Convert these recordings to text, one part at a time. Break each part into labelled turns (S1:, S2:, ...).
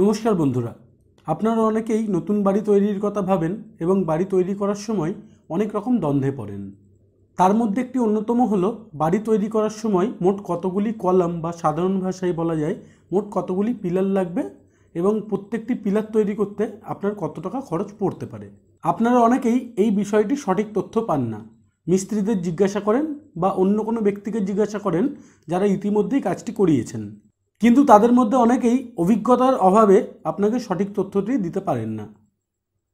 S1: নমস্কার বন্ধুরা আপনারা অনেকেই নতুন বাড়ি তৈরির কথা ভাবেন এবং বাড়ি তৈরি করার সময় অনেক রকম দ্বন্দ্বে পড়েন তার মধ্যে একটি অন্যতম হল বাড়ি তৈরি করার সময় মোট কতগুলি কলাম বা সাধারণ ভাষায় বলা যায় মোট কতগুলি পিলার লাগবে এবং প্রত্যেকটি পিলার তৈরি করতে আপনার কত টাকা খরচ পড়তে পারে আপনারা অনেকেই এই বিষয়টি সঠিক তথ্য পান না মিস্ত্রিদের জিজ্ঞাসা করেন বা অন্য কোনো ব্যক্তিকে জিজ্ঞাসা করেন যারা ইতিমধ্যেই কাজটি করিয়েছেন কিন্তু তাদের মধ্যে অনেকেই অভিজ্ঞতার অভাবে আপনাকে সঠিক তথ্যটি দিতে পারেন না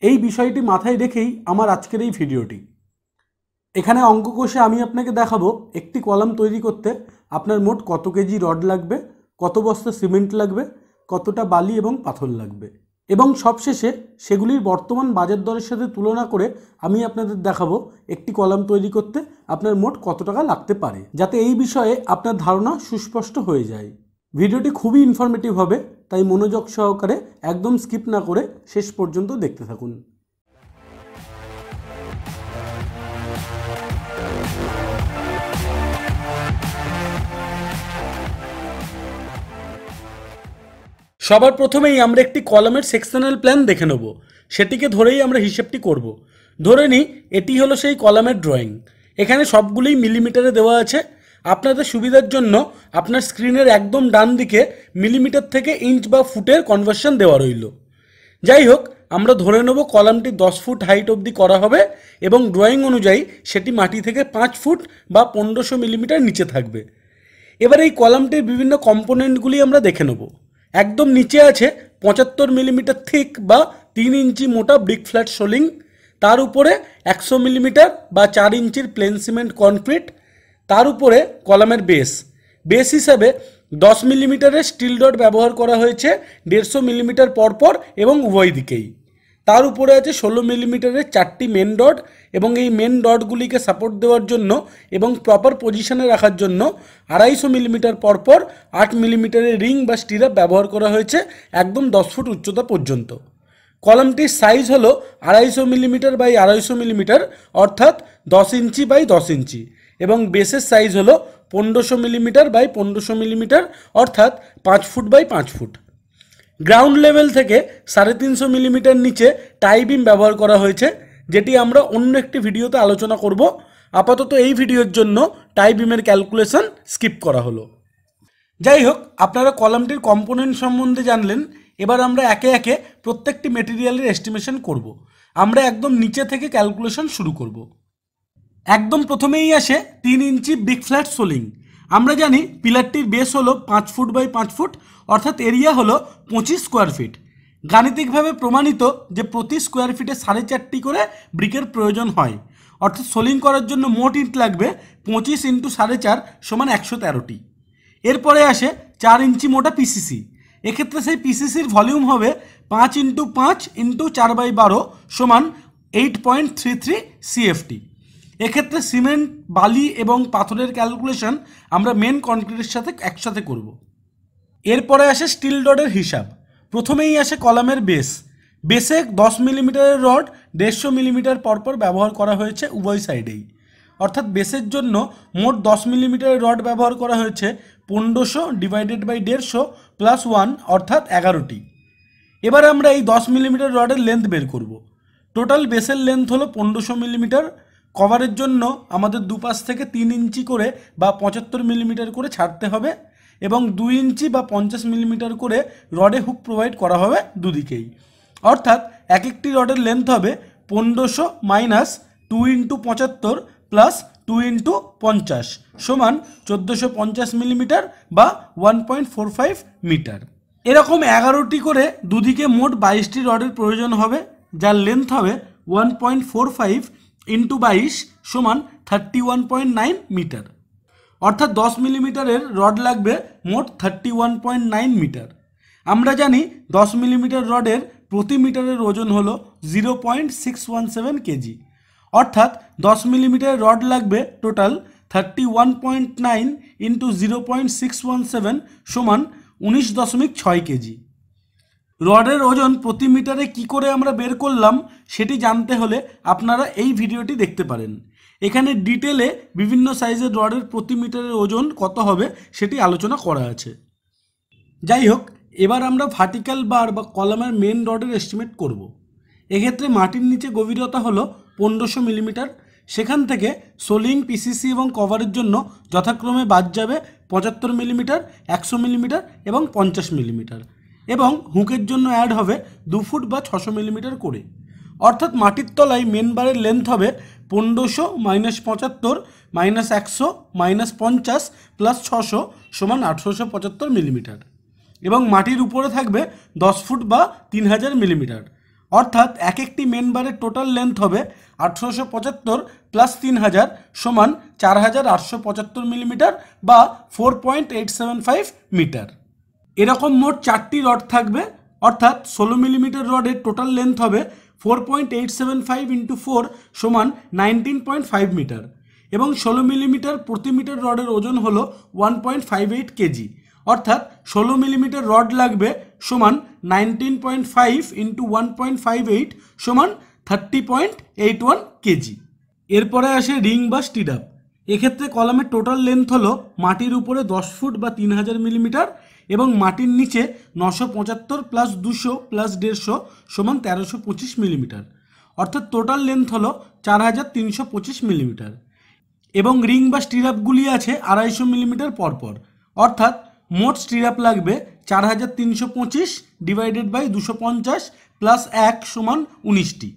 S1: এই বিষয়টি মাথায় রেখেই আমার আজকের এই ভিডিওটি এখানে অঙ্ক কোষে আমি আপনাকে দেখাবো একটি কলাম তৈরি করতে আপনার মোট কত কেজি রড লাগবে কত বস্তা সিমেন্ট লাগবে কতটা বালি এবং পাথর লাগবে এবং সবশেষে সেগুলির বর্তমান বাজার দরের সাথে তুলনা করে আমি আপনাদের দেখাবো একটি কলাম তৈরি করতে আপনার মোট কত টাকা লাগতে পারে যাতে এই বিষয়ে আপনার ধারণা সুস্পষ্ট হয়ে যায় ভিডিওটি খুবই ইনফরমেটিভ হবে তাই মনোযোগ সহকারে একদম স্কিপ না করে শেষ পর্যন্ত দেখতে থাকুন সবার প্রথমেই আমরা একটি কলমের সেকশনাল প্ল্যান দেখে নেব সেটিকে ধরেই আমরা হিসেবটি করব ধরে নিই এটি হলো সেই কলামের ড্রয়িং এখানে সবগুলোই মিলিমিটারে দেওয়া আছে আপনাদের সুবিধার জন্য আপনার স্ক্রিনের একদম ডান দিকে মিলিমিটার থেকে ইঞ্চ বা ফুটের কনভার্সন দেওয়া রইল যাই হোক আমরা ধরে নেব কলামটি দশ ফুট হাইট অবধি করা হবে এবং ড্রয়িং অনুযায়ী সেটি মাটি থেকে পাঁচ ফুট বা পনেরোশো মিলিমিটার নিচে থাকবে এবার এই কলামটির বিভিন্ন কম্পোনেন্টগুলি আমরা দেখে নেব একদম নিচে আছে পঁচাত্তর মিলিমিটার থিক বা তিন ইঞ্চি মোটা ব্রিক ফ্ল্যাট সোলিং তার উপরে একশো মিলিমিটার বা চার ইঞ্চির প্লেন সিমেন্ট কনক্রিট তার উপরে কলামের বেস বেস হিসাবে দশ মিলিমিটারের স্টিল ডট ব্যবহার করা হয়েছে দেড়শো মিলিমিটার পরপর এবং উভয় দিকেই তার উপরে আছে ষোলো মিলিমিটারের চারটি মেন ডট এবং এই মেন ডটগুলিকে সাপোর্ট দেওয়ার জন্য এবং প্রপার পজিশনে রাখার জন্য আড়াইশো মিলিমিটার পরপর আট মিলিমিটারের রিং বা স্টিরাপ ব্যবহার করা হয়েছে একদম দশ ফুট উচ্চতা পর্যন্ত কলমটির সাইজ হলো আড়াইশো মিলিমিটার বাই আড়াইশো মিলিমিটার অর্থাৎ দশ ইঞ্চি বাই দশ ইঞ্চি এবং বেসের সাইজ হলো পনেরোশো মিলিমিটার বাই পনেরোশো মিলিমিটার অর্থাৎ পাঁচ ফুট বাই পাঁচ ফুট গ্রাউন্ড লেভেল থেকে সাড়ে তিনশো মিলিমিটার নিচে টাইবিম ব্যবহার করা হয়েছে যেটি আমরা অন্য একটি ভিডিওতে আলোচনা করব আপাতত এই ভিডিওর জন্য টাইবিমের ক্যালকুলেশন স্কিপ করা হলো যাই হোক আপনারা কলামটির কম্পোনেন্ট সম্বন্ধে জানলেন এবার আমরা একে একে প্রত্যেকটি মেটেরিয়ালের এস্টিমেশন করব। আমরা একদম নিচে থেকে ক্যালকুলেশন শুরু করব একদম প্রথমেই আসে তিন ইঞ্চি বিগ ফ্ল্যাট সোলিং আমরা জানি পিলারটির বেস হলো পাঁচ ফুট বাই পাঁচ ফুট অর্থাৎ এরিয়া হলো পঁচিশ স্কোয়ার ফিট গাণিতিকভাবে প্রমাণিত যে প্রতি স্কোয়ার ফিটে সাড়ে চারটি করে ব্রিকের প্রয়োজন হয় অর্থাৎ সোলিং করার জন্য মোট ইট লাগবে পঁচিশ ইন্টু সাড়ে চার সমান একশো তেরোটি এরপরে আসে চার ইঞ্চি মোটা পিসিসি এক্ষেত্রে সেই পিসিসির ভলিউম হবে পাঁচ ইন্টু পাঁচ ইন্টু চার বাই বারো সমান eight point three three CFT এক্ষেত্রে সিমেন্ট বালি এবং পাথরের ক্যালকুলেশন আমরা মেন কনক্রিটের সাথে একসাথে করব। এরপরে আসে স্টিল রডের হিসাব প্রথমেই আসে কলামের বেস বেসে দশ মিলিমিটারের রড দেড়শো মিলিমিটার পরপর ব্যবহার করা হয়েছে উভয় সাইডেই অর্থাৎ বেসের জন্য মোট দশ মিলিমিটারের রড ব্যবহার করা হয়েছে পনেরোশো ডিভাইডেড বাই দেড়শো প্লাস ওয়ান অর্থাৎ এগারোটি এবার আমরা এই দশ মিলিমিটার রডের লেন্থ বের করব টোটাল বেসের লেন্থ হলো পনেরোশো মিলিমিটার কভারের জন্য আমাদের দুপাশ থেকে তিন ইঞ্চি করে বা পঁচাত্তর মিলিমিটার করে ছাড়তে হবে এবং দুই ইঞ্চি বা পঞ্চাশ মিলিমিটার করে রডে হুক প্রোভাইড করা হবে দুদিকেই অর্থাৎ এক একটি রডের লেন্থ হবে পনেরোশো মাইনাস টু ইন্টু পঁচাত্তর প্লাস টু ইন্টু পঞ্চাশ সমান চোদ্দোশো পঞ্চাশ মিলিমিটার বা one point four five metre এরকম এগারোটি করে দুদিকে মোট বাইশটি রডের প্রয়োজন হবে যার লেন্থ হবে one point four five into বাইশ সমান thirty one point nine metre অর্থাৎ দশ মিলিমিটারের রড লাগবে মোট thirty one point nine metre আমরা জানি দশ মিলিমিটার রডের প্রতি মিটারের ওজন হল zero point six one seven KG অর্থাৎ দশ মিলিমিটার রড লাগবে total thirty one point nine into zero point six one seven সমান উনিশ দশমিক ছয় কেজি রডের ওজন প্রতি মিটারে কি করে আমরা বের করলাম সেটি জানতে হলে আপনারা এই ভিডিওটি দেখতে পারেন এখানে ডিটেলে বিভিন্ন সাইজের রডের প্রতি মিটারের ওজন কত হবে সেটি আলোচনা করা আছে যাই হোক এবার আমরা ভার্টিক্যাল বার বা কলামের মেন রডের এস্টিমেট করব। এক্ষেত্রে মাটির নিচে গভীরতা হলো পনেরোশো মিলিমিটার সেখান থেকে সোলিং পিসিসি এবং কভারের জন্য যথাক্রমে বাদ যাবে পঁচাত্তর মিলিমিটার একশো মিলিমিটার এবং পঞ্চাশ মিলিমিটার এবং হুকের জন্য অ্যাড হবে দু ফুট বা ছশো মিলিমিটার করে অর্থাৎ মাটির তলায় মেন বারের লেন্থ হবে পনেরোশো মাইনাস পঁচাত্তর মাইনাস একশো মাইনাস পঞ্চাশ প্লাস ছশো সমান আঠেরোশো পঁচাত্তর মিলিমিটার এবং মাটির উপরে থাকবে দশ ফুট বা তিন হাজার মিলিমিটার অর্থাৎ এক একটি মেন বারের টোটাল লেন্থ হবে আঠেরোশো পঁচাত্তর প্লাস তিন হাজার সমান চার হাজার আটশো পঁচাত্তর মিলিমিটার বা four point eight seven five metre এরকম মোট চারটি রড থাকবে অর্থাৎ ষোলো মিলিমিটার রডের টোটাল লেন্থ হবে four point eight seven five into four সমান নাইনটিন পয়েন্ট ফাইভ মিটার এবং ষোলো মিলিমিটার প্রতি মিটার রডের ওজন হল one point five eight KG অর্থাৎ ষোলো মিলিমিটার রড লাগবে সমান nineteen point five into one point five eight সমান thirty point eight one KG এরপরে আসে রিং বা স্টিডাপ এক্ষেত্রে কলামের টোটাল লেন্থ হলো মাটির উপরে দশ ফুট বা তিন হাজার মিলিমিটার এবং মাটির নিচে নশো পঁচাত্তর প্লাস দুশো প্লাস দেড়শো সমান তেরোশো পঁচিশ মিলিমিটার অর্থাৎ টোটাল লেন্থ হলো চার হাজার তিনশো পঁচিশ মিলিমিটার এবং রিং বা স্টিরাপগুলি আছে আড়াইশো মিলিমিটার পরপর অর্থাৎ মোট স্টিরাপ লাগবে চার হাজার তিনশো পঁচিশ ডিভাইডেড বাই দুশো পঞ্চাশ প্লাস এক সমান উনিশটি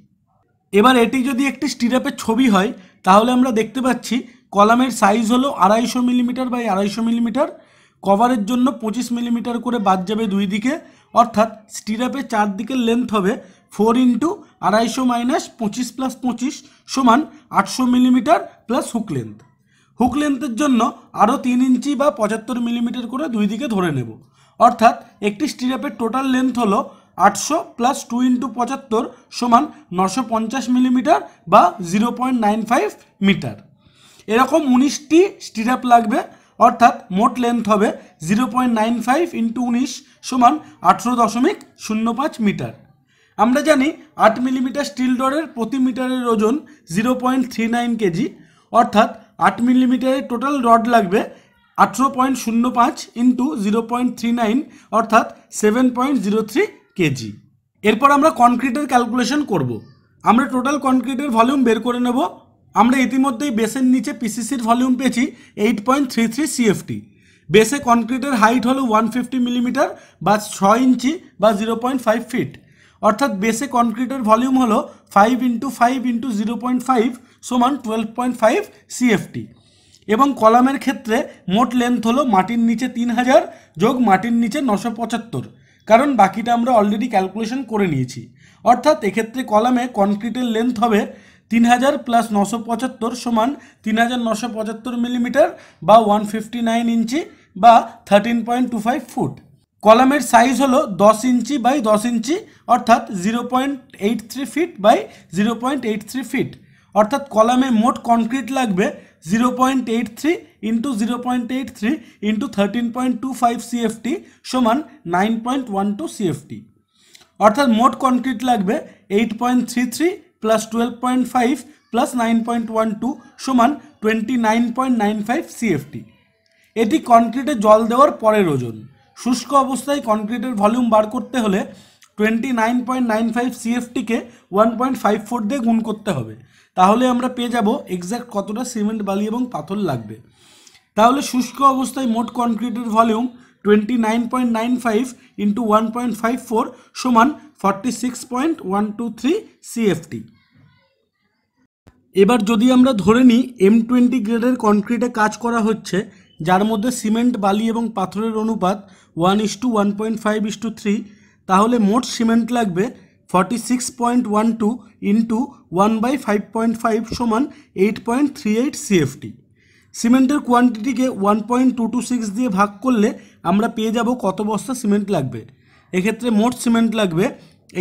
S1: এবার এটি যদি একটি স্টিরাপের ছবি হয় তাহলে আমরা দেখতে পাচ্ছি কলামের সাইজ হলো আড়াইশো মিলিমিটার বাই আড়াইশো মিলিমিটার কভারের জন্য পঁচিশ মিলিমিটার করে বাদ যাবে দুই দিকে অর্থাৎ স্টিরাপের চারদিকের লেন্থ হবে ফোর ইন্টু আড়াইশো মাইনাস পঁচিশ প্লাস পঁচিশ সমান আটশো millimetre plus hook length hook লেন্থের জন্য আরও তিন ইঞ্চি বা পঁচাত্তর মিলিমিটার করে দুই দিকে ধরে নেব অর্থাৎ একটি স্টিরাপের টোটাল লেন্থ হলো আটশো প্লাস টু ইন্টু পঁচাত্তর সমান নশো পঞ্চাশ মিলিমিটার বা zero point nine five metre এরকম উনিশটি স্টিরাপ লাগবে অর্থাৎ মোট লেন্থ হবে zero point nine five into উনিশ সমান আঠেরো দশমিক শূন্য পাঁচ মিটার আমরা জানি আট মিলিমিটার স্টিল ডরের প্রতি মিটারের ওজন zero point three nine KG অর্থাৎ আট মিলিমিটারের টোটাল রড লাগবে আঠেরো পয়েন্ট শূন্য পাঁচ into zero point three nine অর্থাৎ seven point zero three KG এরপর আমরা কনক্রিটের ক্যালকুলেশন করব আমরা টোটাল কনক্রিটের ভলিউম বের করে নেব আমরা ইতিমধ্যেই বেসের নিচে পিসিসির ভলিউম পেয়েছি eight point three three CFT বেসে কনক্রিটের হাইট হলো ওয়ান ফিফটি মিলিমিটার বা ছয় ইঞ্চি বা জিরো পয়েন্ট ফাইভ ফিট অর্থাৎ বেসে কনক্রিটের ভলিউম হলো five into five into zero point five সমান টুয়েলভ পয়েন্ট ফাইভ সিএফটি এবং কলামের ক্ষেত্রে মোট লেন্থ হলো মাটির নিচে তিন হাজার যোগ মাটির নিচে নশো পঁচাত্তর কারণ বাকিটা আমরা অলরেডি ক্যালকুলেশন করে নিয়েছি অর্থাৎ এক্ষেত্রে কলামে কনক্রিটের লেন্থ হবে তিন হাজার প্লাস নশো পঁচাত্তর সমান তিন হাজার নশো পঁচাত্তর মিলিমিটার বা ওয়ান ফিফটি নাইন ইঞ্চি বা thirteen point two five foot কলামের সাইজ হলো দশ ইঞ্চি বাই দশ ইঞ্চি অর্থাৎ zero point eight three feet by zero point eight three feet অর্থাৎ কলামে মোট কনক্রিট লাগবে zero point eight three into zero point eight three into thirteen point two five CFT সমান nine point one two CFT অর্থাৎ মোট concrete লাগবে eight point three three plus twelve point five plus nine point one two সমান twenty nine point nine five CFT এটি কনক্রিটে জল দেওয়ার পরের ওজন শুষ্ক অবস্থায় কনক্রিটের ভলিউম বার করতে হলে twenty nine point nine five সিএফটিকে ওয়ান পয়েন্ট ফাইভ ফোর দিয়ে গুণ করতে হবে তাহলে আমরা পেয়ে যাব এক্স্যাক্ট কতটা সিমেন্ট বালি এবং পাথর লাগবে তাহলে শুষ্ক অবস্থায় মোট কনক্রিটের volume twenty nine point nine five into one point five four সমান forty six point one two three CFT এবার যদি আমরা ধরে নিই এম টোয়েন্টি গ্রেডের কনক্রিটে কাজ করা হচ্ছে যার মধ্যে সিমেন্ট বালি এবং পাথরের অনুপাত one is to one point five is to three তাহলে মোট সিমেন্ট লাগবে forty six point one two into one by five point five সমান eight point three eight CFT সিমেন্টের কোয়ান্টিটিকে one point two two six দিয়ে ভাগ করলে আমরা পেয়ে যাব কত বস্তা সিমেন্ট লাগবে এক্ষেত্রে মোট সিমেন্ট লাগবে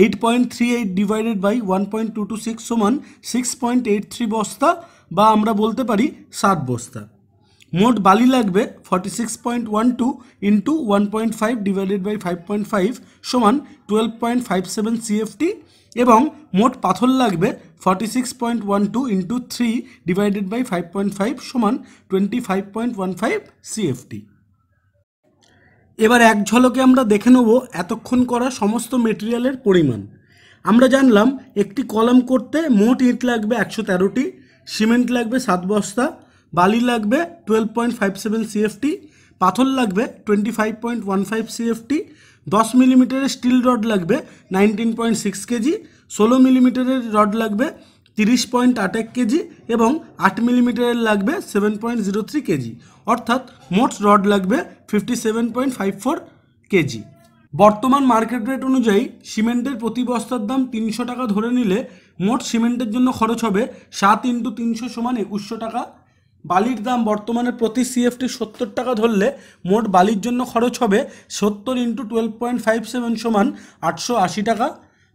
S1: eight point three eight divided by one point two two six সমান সিক্স পয়েন্ট এইট থ্রি বস্তা বা আমরা বলতে পারি সাত বস্তা মোট বালি লাগবে forty six point one two into one point five divided by five point five সমান twelve point five seven CFT এবং মোট পাথর লাগবে forty six point one two into three divided by five point five সমান twenty five point one five CFT এবার এক ঝলকে আমরা দেখে নেব এতক্ষণ করা সমস্ত মেটেরিয়ালের পরিমাণ আমরা জানলাম একটি কলাম করতে মোট ইট লাগবে একশো তেরোটি সিমেন্ট লাগবে সাত বস্তা বালি লাগবে twelve point five seven CFT পাথর লাগবে twenty five point one five CFT দশ মিলিমিটারের স্টিল রড লাগবে নাইনটিন পয়েন্ট সিক্স কেজি ষোলো মিলিমিটারের রড লাগবে তিরিশ পয়েন্ট আট এক কেজি এবং আট মিলিমিটারের লাগবে seven point zero three KG অর্থাৎ মোট রড লাগবে fifty seven point five four KG বর্তমান মার্কেট রেট অনুযায়ী সিমেন্টের প্রতি বস্তার দাম তিনশো টাকা ধরে নিলে মোট সিমেন্টের জন্য খরচ হবে সাত ইন্টু তিনশো সমান একুশশো টাকা বালির দাম বর্তমানে প্রতি সিএফটি সত্তর টাকা ধরলে মোট বালির জন্য খরচ হবে সত্তর into twelve point five seven সমান আটশো আশি টাকা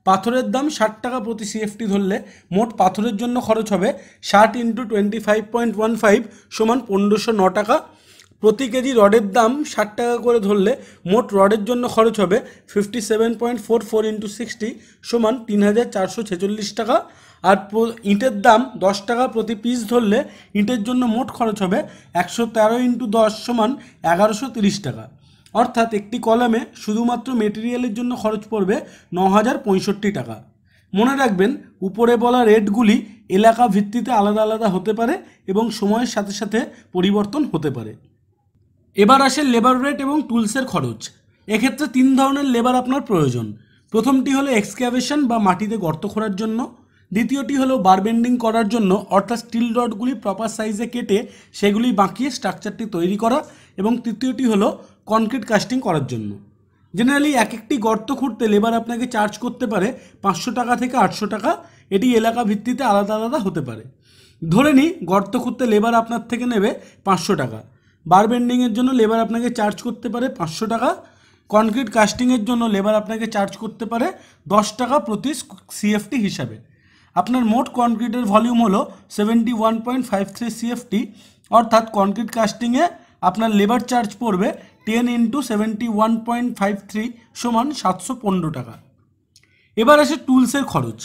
S1: পাথরের দাম ষাট টাকা প্রতি সিএফটি ধরলে মোট পাথরের জন্য খরচ হবে ষাট into twenty five point one five সমান পনেরোশো ন টাকা প্রতি কেজি রডের দাম ষাট টাকা করে ধরলে মোট রডের জন্য খরচ হবে fifty seven point four four into sixty সমান তিন হাজার চারশো ছেচল্লিশ টাকা আর ইটের দাম দশ টাকা প্রতি পিস ধরলে ইটের জন্য মোট খরচ হবে একশো তেরো ইন্টু দশ সমান এগারোশো তিরিশ টাকা অর্থাৎ একটি কলামে শুধুমাত্র মেটেরিয়ালের জন্য খরচ পড়বে ন টাকা মনে রাখবেন উপরে বলা রেটগুলি এলাকা ভিত্তিতে আলাদা আলাদা হতে পারে এবং সময়ের সাথে সাথে পরিবর্তন হতে পারে এবার আসে লেবার রেট এবং টুলসের খরচ এক্ষেত্রে তিন ধরনের লেবার আপনার প্রয়োজন প্রথমটি হলো এক্সক্যাভেশন বা মাটিতে গর্ত খোঁড়ার জন্য দ্বিতীয়টি হলো বারবেন্ডিং করার জন্য অর্থাৎ স্টিল রডগুলি প্রপার সাইজে কেটে সেগুলি বাঁকিয়ে স্ট্রাকচারটি তৈরি করা এবং তৃতীয়টি হলো কনক্রিট কাস্টিং করার জন্য জেনারেলি এক একটি গর্ত খুঁড়তে লেবার আপনাকে চার্জ করতে পারে পাঁচশো টাকা থেকে আটশো টাকা এটি এলাকা ভিত্তিতে আলাদা আলাদা হতে পারে ধরে নিই গর্ত খুঁড়তে লেবার আপনার থেকে নেবে পাঁচশো টাকা বার বেন্ডিংয়ের জন্য লেবার আপনাকে চার্জ করতে পারে পাঁচশো টাকা কনক্রিট কাস্টিংয়ের জন্য লেবার আপনাকে চার্জ করতে পারে দশ টাকা প্রতি সিএফটি হিসাবে আপনার মোট কনক্রিটের ভলিউম হলো seventy one point five three CFT অর্থাৎ কনক্রিট কাস্টিংয়ে আপনার লেবার চার্জ পড়বে ten into seventy one point five three সমান সাতশো পনেরো টাকা এবার আসে টুলসের খরচ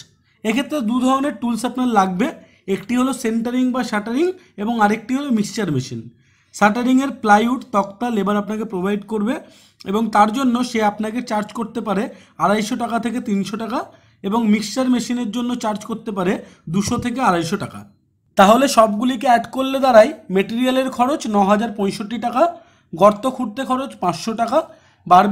S1: এক্ষেত্রে দু ধরনের টুলস আপনার লাগবে একটি হলো সেন্টারিং বা শাটারিং এবং আরেকটি হলো মিক্সচার মেশিন শাটারিংয়ের প্লাইউড তক্তা লেবার আপনাকে প্রোভাইড করবে এবং তার জন্য সে আপনাকে চার্জ করতে পারে আড়াইশো টাকা থেকে তিনশো টাকা এবং মিক্সচার মেশিনের জন্য চার্জ করতে পারে দুশো থেকে আড়াইশো টাকা তাহলে সবগুলিকে অ্যাড করলে দাঁড়ায় মেটেরিয়ালের খরচ ন হাজার পঁয়ষট্টি টাকা গর্ত খুঁড়তে খরচ পাঁচশো টাকা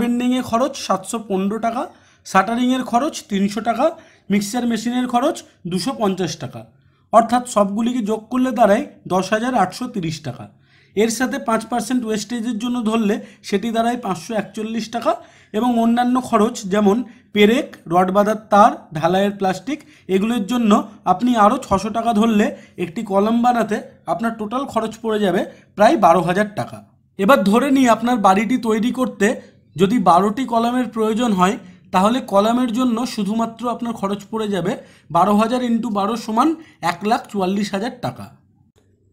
S1: বেন্ডিংয়ে খরচ সাতশো পনেরো টাকা শাটারিংয়ের খরচ তিনশো টাকা মিক্সার মেশিনের খরচ দুশো পঞ্চাশ টাকা অর্থাৎ সবগুলিকে যোগ করলে দাঁড়ায় দশ হাজার আটশো তিরিশ টাকা এর সাথে পাঁচ পার্সেন্ট ওয়েস্টেজের জন্য ধরলে সেটি দাঁড়ায় পাঁচশো একচল্লিশ টাকা এবং অন্যান্য খরচ যেমন পেরেক রড বাঁধার তার ঢালাইয়ের প্লাস্টিক এগুলোর জন্য আপনি আরও ছশো টাকা ধরলে একটি কলম বানাতে আপনার টোটাল খরচ পড়ে যাবে প্রায় বারো হাজার টাকা এবার ধরে নিই আপনার বাড়িটি তৈরি করতে যদি বারোটি কলামের প্রয়োজন হয় তাহলে কলামের জন্য শুধুমাত্র আপনার খরচ পড়ে যাবে বারো হাজার ইন্টু বারো সমান এক লাখ চুয়াল্লিশ হাজার টাকা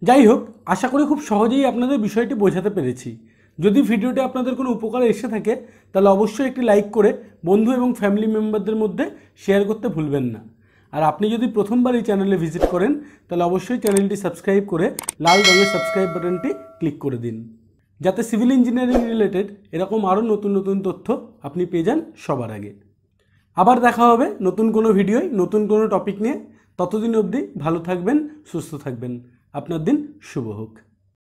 S1: যাই হোক আশা করি খুব সহজেই আপনাদের বিষয়টি বোঝাতে পেরেছি যদি ভিডিওটি আপনাদের কোনো উপকার এসে থাকে তাহলে অবশ্যই একটি লাইক করে বন্ধু এবং ফ্যামিলি মেম্বারদের মধ্যে শেয়ার করতে ভুলবেন না আর আপনি যদি প্রথমবার এই চ্যানেলে ভিজিট করেন তাহলে অবশ্যই চ্যানেলটি সাবস্ক্রাইব করে লাল রঙের সাবস্ক্রাইব বাটনটি ক্লিক করে দিন যাতে সিভিল ইঞ্জিনিয়ারিং রিলেটেড এরকম আরও নতুন নতুন তথ্য আপনি পেয়ে যান সবার আগে আবার দেখা হবে নতুন কোনো ভিডিওয় নতুন কোনো টপিক নিয়ে ততদিন অবধি ভালো থাকবেন সুস্থ থাকবেন আপনার দিন শুভ হোক